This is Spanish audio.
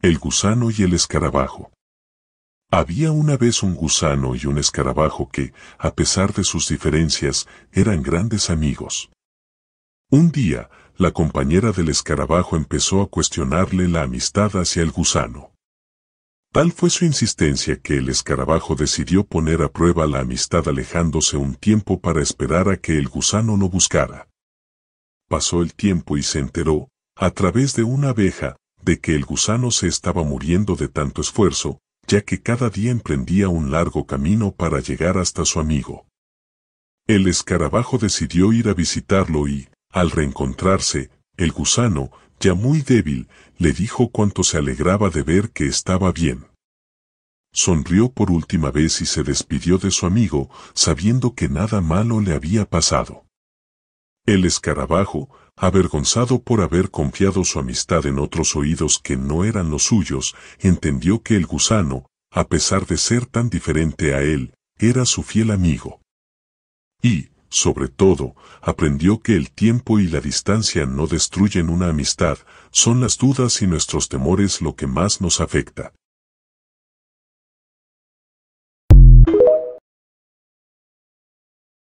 El gusano y el escarabajo. Había una vez un gusano y un escarabajo que, a pesar de sus diferencias, eran grandes amigos. Un día, la compañera del escarabajo empezó a cuestionarle la amistad hacia el gusano. Tal fue su insistencia que el escarabajo decidió poner a prueba la amistad alejándose un tiempo para esperar a que el gusano no buscara. Pasó el tiempo y se enteró, a través de una abeja, de que el gusano se estaba muriendo de tanto esfuerzo, ya que cada día emprendía un largo camino para llegar hasta su amigo. El escarabajo decidió ir a visitarlo y, al reencontrarse, el gusano, ya muy débil, le dijo cuánto se alegraba de ver que estaba bien. Sonrió por última vez y se despidió de su amigo, sabiendo que nada malo le había pasado. El escarabajo, avergonzado por haber confiado su amistad en otros oídos que no eran los suyos, entendió que el gusano, a pesar de ser tan diferente a él, era su fiel amigo. Y, sobre todo, aprendió que el tiempo y la distancia no destruyen una amistad, son las dudas y nuestros temores lo que más nos afecta.